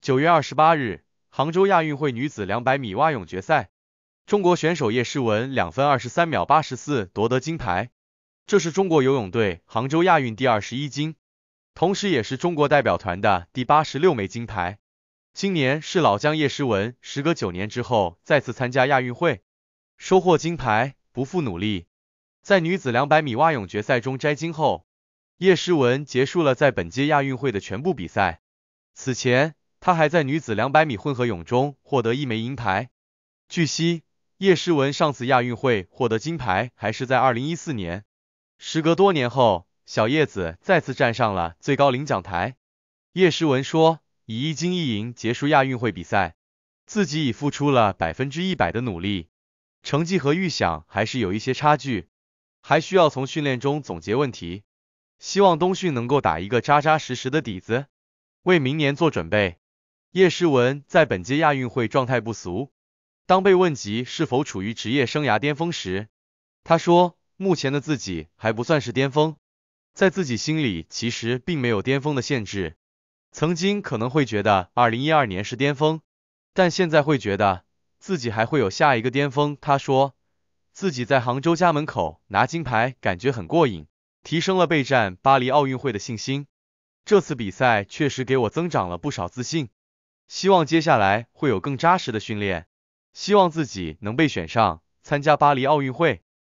九月二十八日，杭州亚运会女子两百米蛙泳决赛，中国选手叶诗文两分二十三秒八十四夺得金牌，这是中国游泳队杭州亚运第二十一金，同时也是中国代表团的第八十六枚金牌。今年是老将叶诗文时隔九年之后再次参加亚运会，收获金牌，不负努力。在女子两百米蛙泳决赛中摘金后。叶诗文结束了在本届亚运会的全部比赛。此前，她还在女子两百米混合泳中获得一枚银牌。据悉，叶诗文上次亚运会获得金牌还是在二零一四年。时隔多年后，小叶子再次站上了最高领奖台。叶诗文说：“以一金一银结束亚运会比赛，自己已付出了百分之一百的努力，成绩和预想还是有一些差距，还需要从训练中总结问题。”希望冬训能够打一个扎扎实实的底子，为明年做准备。叶诗文在本届亚运会状态不俗。当被问及是否处于职业生涯巅峰时，他说：“目前的自己还不算是巅峰，在自己心里其实并没有巅峰的限制。曾经可能会觉得二零一二年是巅峰，但现在会觉得自己还会有下一个巅峰。”他说：“自己在杭州家门口拿金牌，感觉很过瘾。”提升了备战巴黎奥运会的信心。这次比赛确实给我增长了不少自信，希望接下来会有更扎实的训练，希望自己能被选上参加巴黎奥运会。